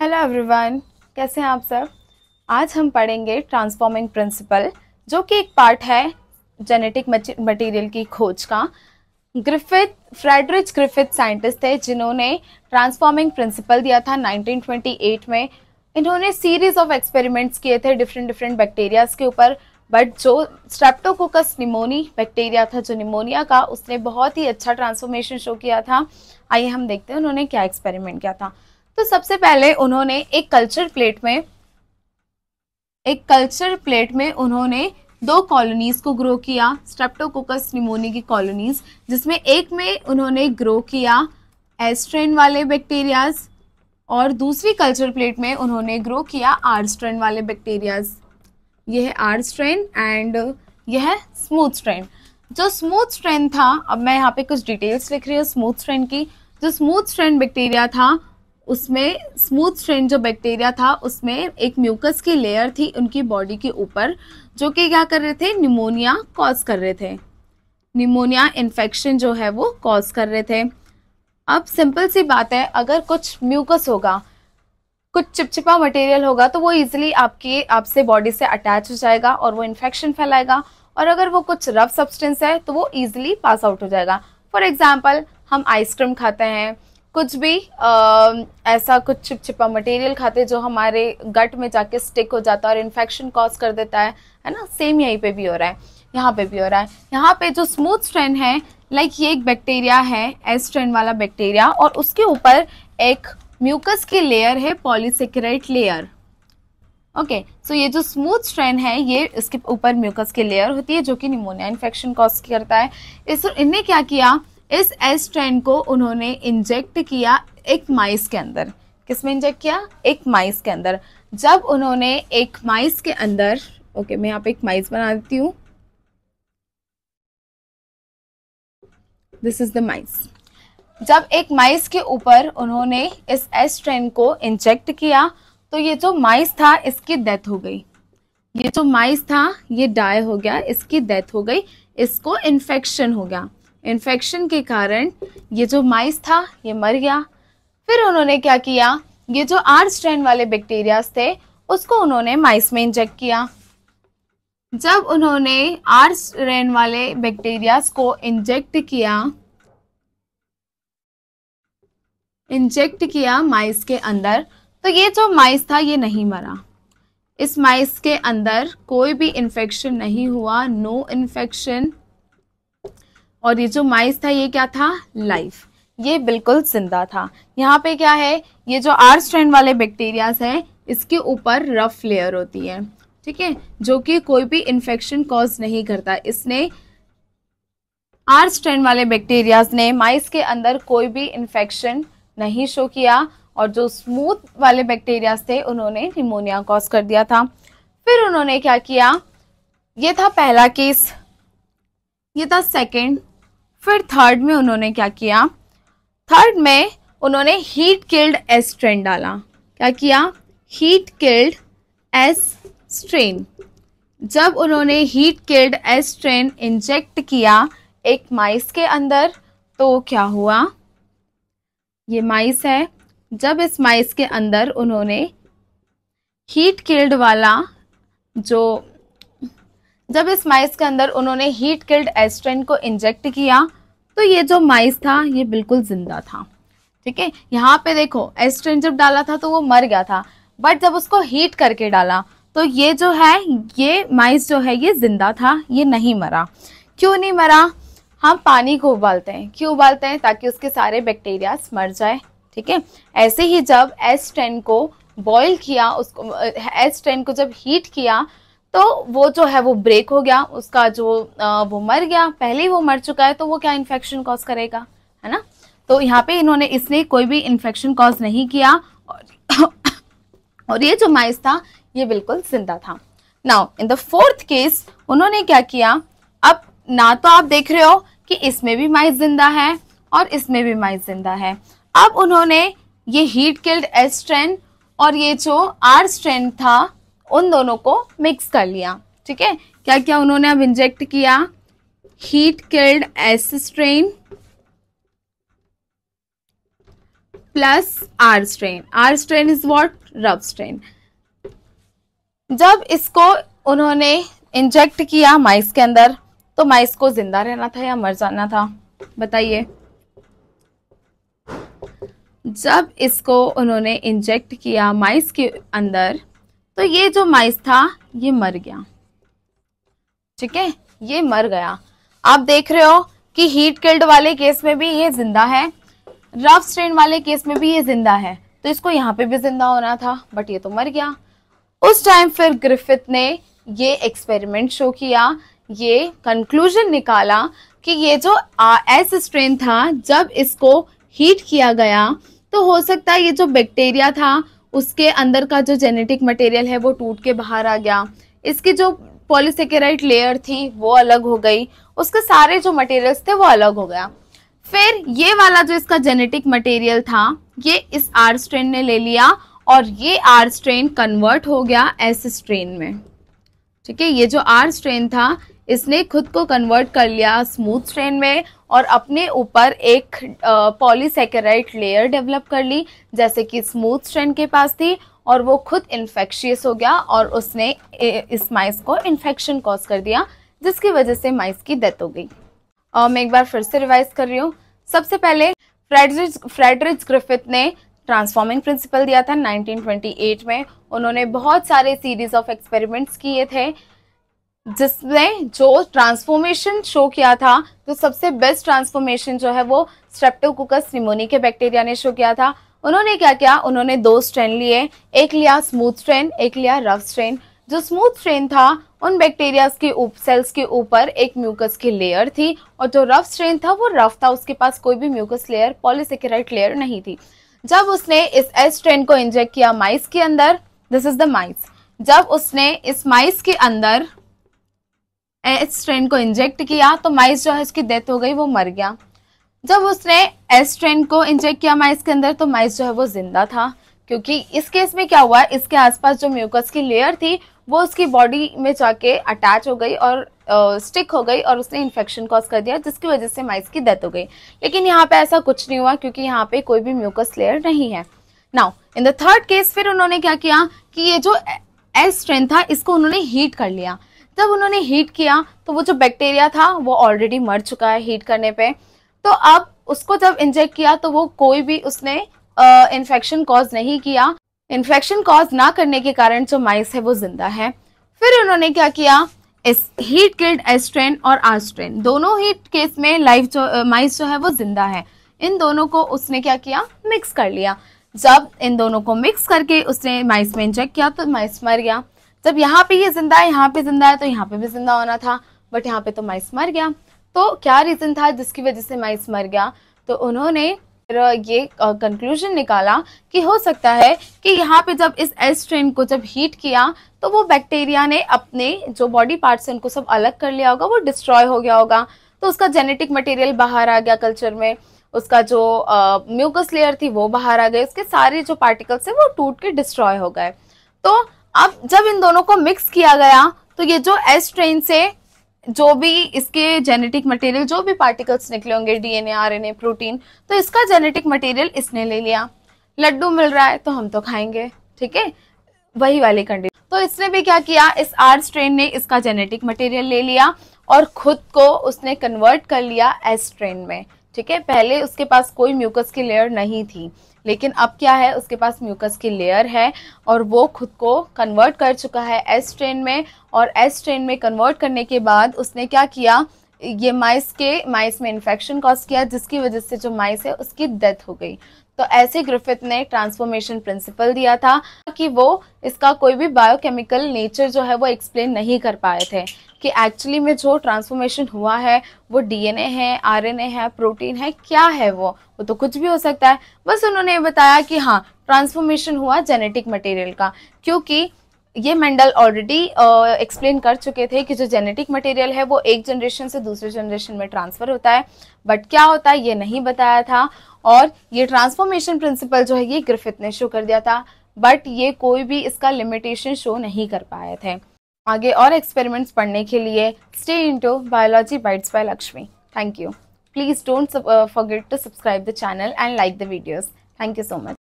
hello everyone कैसे हैं आप सब आज हम पढ़ेंगे ट्रांसफॉर्मिंग प्रिंसिपल जो कि एक पार्ट है जेनेटिक मटेरियल की खोज का ग्रिफिथ फ्रेडरिच ग्रिफिथ साइंटिस्ट थे जिन्होंने ट्रांसफॉर्मिंग प्रिंसिपल दिया था 1928 में इन्होंने सीरीज ऑफ एक्सपेरिमेंट्स किए थे डिफरेंट डिफरेंट बैक्टीरियाज के ऊपर बट जो स्ट्रेप्टोकोकस निमोनी बैक्टीरिया था जो निमोनिया का उसने बहुत ही अच्छा ट्रांसफॉर्मेशन शो किया था आइए हम देखते हैं उन्होंने क्या एक्सपेरिमेंट किया था तो सबसे पहले उन्होंने एक कल्चर प्लेट में एक कल्चर प्लेट में उन्होंने दो कॉलोनीज को ग्रो किया स्ट्रेप्टोकोकस निमोनी की कॉलोनीज जिसमें एक में उन्होंने ग्रो किया एस्ट्रेन वाले बैक्टीरियाज और दूसरी कल्चर प्लेट में उन्होंने ग्रो किया आर स्ट्रेन वाले बैक्टीरियाज यह है आर स्ट्रेन एंड यह है स्मूथ स्ट्रेन जो स्मूथ स्ट्रेन था अब मैं यहाँ पे कुछ डिटेल्स लिख रही हूँ स्मूथ स्ट्रेन की जो स्मूथ स्ट्रेन बैक्टीरिया था उसमें स्मूथ स्ट्रेन जो बैक्टीरिया था उसमें एक म्यूकस की लेयर थी उनकी बॉडी के ऊपर जो कि क्या कर रहे थे निमोनिया कॉज कर रहे थे निमोनिया इन्फेक्शन जो है वो कॉज कर रहे थे अब सिंपल सी बात है अगर कुछ म्यूकस होगा कुछ चिपचिपा मटेरियल होगा तो वो इजीली आपके आपसे बॉडी से अटैच हो जाएगा और वो इन्फेक्शन फैलाएगा और अगर वो कुछ रफ सब्सटेंस है तो वो ईजिली पास आउट हो जाएगा फॉर एग्ज़ाम्पल हम आइसक्रीम खाते हैं कुछ भी आ, ऐसा कुछ छिपा मटेरियल खाते जो हमारे गट में जाके स्टिक हो जाता है और इन्फेक्शन कॉज कर देता है है ना सेम यहीं पे भी हो रहा है यहाँ पे भी हो रहा है यहाँ पे जो स्मूथ स्ट्रेन है लाइक ये एक बैक्टीरिया है एस स्ट्रेन वाला बैक्टीरिया और उसके ऊपर एक म्यूकस की लेयर है पॉलीसेक्रेट layer okay okay, so so ये जो स्मूथ स्ट्रेन है ये इसके ऊपर म्यूकस की लेयर होती है जो कि निमोनिया इन्फेक्शन कॉज करता है इस इनने क्या किया इस एस स्ट्रैंड को उन्होंने इंजेक्ट किया एक माइस के अंदर किस में इंजेक्ट किया एक माइस के अंदर जब उन्होंने एक माइस के अंदर ओके मैं यहाँ पे एक माइस बना देती हूँ दिस इज द माइस जब एक माइस के ऊपर उन्होंने इस एस ट्रेन को इंजेक्ट किया तो ये जो माइस था इसकी डेथ हो गई ये जो माइस था ये डाई हो गया इसकी डेथ हो गई इसको इन्फेक्शन हो गया इन्फेक्शन के कारण ये जो माइस था ये मर गया फिर उन्होंने क्या किया ये जो आर स्ट्रेन वाले बैक्टीरियाज थे उसको उन्होंने माइस में इंजेक्ट किया जब उन्होंने आर स्ट्रेन वाले बैक्टीरियाज को इंजेक्ट किया इंजेक्ट किया माइस के अंदर तो ये जो माइस था ये नहीं मरा इस माइस के अंदर कोई भी इन्फेक्शन नहीं हुआ नो no इन्फेक्शन और ये जो माइस था ये क्या था लाइफ ये बिल्कुल जिंदा था यहाँ पे क्या है ये जो आर स्ट्रैंड वाले बैक्टीरियाज हैं इसके ऊपर रफ लेयर होती है ठीक है जो कि कोई भी इन्फेक्शन कॉज नहीं करता इसने आर स्ट्रैंड वाले बैक्टीरियाज ने माइस के अंदर कोई भी इन्फेक्शन नहीं शो किया और जो स्मूथ वाले बैक्टीरियाज थे उन्होंने निमोनिया कॉज कर दिया था फिर उन्होंने क्या किया ये था पहला केस ये था सेकंड फिर थर्ड में उन्होंने क्या किया थर्ड में उन्होंने हीट किल्ड एस स्ट्रेन डाला क्या किया हीट किल्ड एस स्ट्रेन जब उन्होंने heat killed S strain inject किया एक माइस के अंदर तो क्या हुआ ये माइस है जब इस माइस के अंदर उन्होंने हीट किल्ड वाला जो जब इस माइस के अंदर उन्होंने हीट किल्ड एस्ट्रेन को इंजेक्ट किया तो ये जो माइस था ये बिल्कुल जिंदा था ठीक है यहाँ पे देखो एस्ट्रिन जब डाला था तो वो मर गया था बट जब उसको हीट करके डाला तो ये जो है ये माइस जो है ये जिंदा था ये नहीं मरा क्यों नहीं मरा हम पानी को उबालते हैं क्यों उबालते हैं ताकि उसके सारे बैक्टीरिया मर जाए ठीक है ऐसे ही जब एस टेन को बॉईल किया उसको एस टेन को जब हीट किया तो वो जो है वो ब्रेक हो गया उसका जो वो मर गया पहले ही वो मर चुका है तो वो क्या इन्फेक्शन कॉज करेगा है ना तो यहाँ पे इन्होंने इसने कोई भी इन्फेक्शन कॉज नहीं किया और, और ये जो माइस था ये बिल्कुल जिंदा था now in the fourth case उन्होंने क्या किया अब ना तो आप देख रहे हो कि इसमें भी माइस जिंदा है और इसमें भी माइस जिंदा है अब उन्होंने ये हीट किल्ड एस स्ट्रेन और ये जो आर स्ट्रेन था उन दोनों को मिक्स कर लिया ठीक है क्या क्या उन्होंने अब इंजेक्ट किया heat killed S strain plus R strain R strain is what rough strain जब इसको उन्होंने इंजेक्ट किया माइस के अंदर तो माइस को जिंदा रहना था या मर जाना था बताइए जब इसको उन्होंने इंजेक्ट किया माइस के अंदर तो ये जो माइस था ये मर गया ठीक है ये मर गया आप देख रहे हो कि हीट किल्ड वाले केस में भी ये जिंदा है रफ स्ट्रेन वाले केस में भी ये जिंदा है तो इसको यहाँ पे भी जिंदा होना था बट ये तो मर गया उस टाइम फिर ग्रिफिथ ने ये एक्सपेरिमेंट शो किया ये कंक्लूजन निकाला कि ये जो एस स्ट्रेन था जब इसको हीट किया गया तो हो सकता है ये जो बैक्टीरिया था उसके अंदर का जो जेनेटिक मटेरियल है वो टूट के बाहर आ गया इसकी जो पॉलीसेकेराइट लेयर थी वो अलग हो गई उसके सारे जो मटेरियल्स थे वो अलग हो गया फिर ये वाला जो इसका जेनेटिक मटेरियल था ये इस आर स्ट्रेन ने ले लिया और ये आर स्ट्रेन कन्वर्ट हो गया एस स्ट्रेन में ठीक है ये जो आर स्ट्रेन था इसने खुद को कन्वर्ट कर लिया स्मूथ स्ट्रेन में और अपने ऊपर एक पॉलीसेकेराइट लेयर डेवलप कर ली जैसे कि स्मूथ स्ट्रेन के पास थी और वो खुद इन्फेक्शियस हो गया और उसने इस माइस को इन्फेक्शन कॉज कर दिया जिसकी वजह से माइस की डेथ हो गई और मैं एक बार फिर से रिवाइज कर रही हूँ सबसे पहले फ्रेडरिज फ्रेडरिज ग्रिफिथ ने ट्रांसफॉर्मिंग प्रिंसिपल दिया था 1928 में उन्होंने बहुत सारे सीरीज ऑफ एक्सपेरिमेंट्स किए थे जिसने जो ट्रांसफॉर्मेशन शो किया था तो सबसे बेस्ट ट्रांसफॉर्मेशन जो है वो स्ट्रेप्टोकोकस निमोनी के बैक्टीरिया ने शो किया था उन्होंने क्या किया उन्होंने दो स्ट्रेन लिए एक लिया स्मूथ स्ट्रेन एक लिया रफ स्ट्रेन जो स्मूथ स्ट्रेन था उन बैक्टीरिया के उप, सेल्स के ऊपर एक म्यूकस की लेयर थी और जो रफ स्ट्रेन था वो रफ था उसके पास कोई भी म्यूकस लेयर पॉलीसेकेराइट लेयर नहीं थी जब उसने इस एस स्ट्रेन को इंजेक्ट किया माइस के अंदर दिस इज द माइस जब उसने इस माइस के अंदर एस ट्रेन को इंजेक्ट किया तो माइस जो है उसकी डेथ हो गई वो मर गया जब उसने एस ट्रेन को इंजेक्ट किया माइस के अंदर तो माइस जो है वो जिंदा था क्योंकि इस केस में क्या हुआ इसके आसपास जो म्यूकस की लेयर थी वो उसकी बॉडी में जाके अटैच हो गई और स्टिक हो गई और उसने इन्फेक्शन कॉज कर दिया जिसकी वजह से माइस की डेथ हो गई लेकिन यहाँ पे ऐसा कुछ नहीं हुआ क्योंकि यहाँ पे कोई भी म्यूकस लेयर नहीं है now in the third case फिर उन्होंने क्या किया कि ये जो एस स्ट्रेन था इसको उन्होंने हीट कर लिया जब उन्होंने हीट किया तो वो जो बैक्टीरिया था वो ऑलरेडी मर चुका है हीट करने पे तो अब उसको जब इंजेक्ट किया तो वो कोई भी उसने इन्फेक्शन कॉज नहीं किया इन्फेक्शन कॉज ना करने के कारण जो माइस है वो जिंदा है फिर उन्होंने क्या किया इस हीट किल्ड एस्ट्रेन और आस्ट्रेन दोनों हीट केस में लाइफ जो माइस जो है वो जिंदा है इन दोनों को उसने क्या किया मिक्स कर लिया जब इन दोनों को मिक्स करके उसने माइस में इंजेक्ट किया तो माइस मर गया जब यहाँ पे ये जिंदा है यहाँ पे जिंदा है तो यहाँ पे भी जिंदा होना था बट यहाँ पे तो माइस मर गया तो क्या रीज़न था जिसकी वजह से माइस मर गया तो उन्होंने ये कंक्लूजन निकाला कि हो सकता है कि यहाँ पे जब इस एस ट्रेन को जब हीट किया तो वो बैक्टीरिया ने अपने जो बॉडी पार्ट्स हैं उनको सब अलग कर लिया होगा वो डिस्ट्रॉय हो गया होगा तो उसका जेनेटिक मटेरियल बाहर आ गया कल्चर में उसका जो म्यूकस लेयर थी वो बाहर आ गई उसके सारे जो पार्टिकल्स है वो टूट के डिस्ट्रॉय हो गए तो अब जब इन दोनों को मिक्स किया गया तो ये जो एस ट्रेन से जो भी इसके जेनेटिक मटेरियल जो भी पार्टिकल्स निकले होंगे डीएनए आरएनए प्रोटीन तो इसका जेनेटिक मटेरियल इसने ले लिया लड्डू मिल रहा है तो हम तो खाएंगे ठीक है वही वाली कंडीशन तो इसने भी क्या किया इस आर स्ट्रेन ने इसका जेनेटिक मटेरियल ले लिया और खुद को उसने कन्वर्ट कर लिया एस स्ट्रेन में ठीक है पहले उसके पास कोई म्यूकस की लेयर नहीं थी लेकिन अब क्या है उसके पास म्यूकस की लेयर है और वो खुद को कन्वर्ट कर चुका है एस ट्रेन में और एस ट्रेन में कन्वर्ट करने के बाद उसने क्या किया ये माइस के माइस में इन्फेक्शन कॉज किया जिसकी वजह से जो माइस है उसकी डेथ हो गई तो ऐसे ग्रिफिथ ने ट्रांसफॉर्मेशन प्रिंसिपल दिया था कि वो इसका कोई भी बायोकेमिकल नेचर जो है वो एक्सप्लेन नहीं कर पाए थे कि एक्चुअली में जो ट्रांसफॉर्मेशन हुआ है वो डीएनए है आरएनए है प्रोटीन है क्या है वो वो तो कुछ भी हो सकता है बस उन्होंने बताया कि हाँ ट्रांसफॉर्मेशन हुआ जेनेटिक मटेरियल का क्योंकि ये मेंडल ऑलरेडी एक्सप्लेन uh, कर चुके थे कि जो जेनेटिक मटेरियल है वो एक जनरेशन से दूसरे जनरेशन में ट्रांसफ़र होता है बट क्या होता है ये नहीं बताया था और ये ट्रांसफॉर्मेशन प्रिंसिपल जो है ये ग्रिफिथ ने शो कर दिया था बट ये कोई भी इसका लिमिटेशन शो नहीं कर पाए थे आगे और एक्सपेरिमेंट्स पढ़ने के लिए stay into biology bytes by Lakshmi thank you please don't forget to subscribe the channel and like the videos thank you so much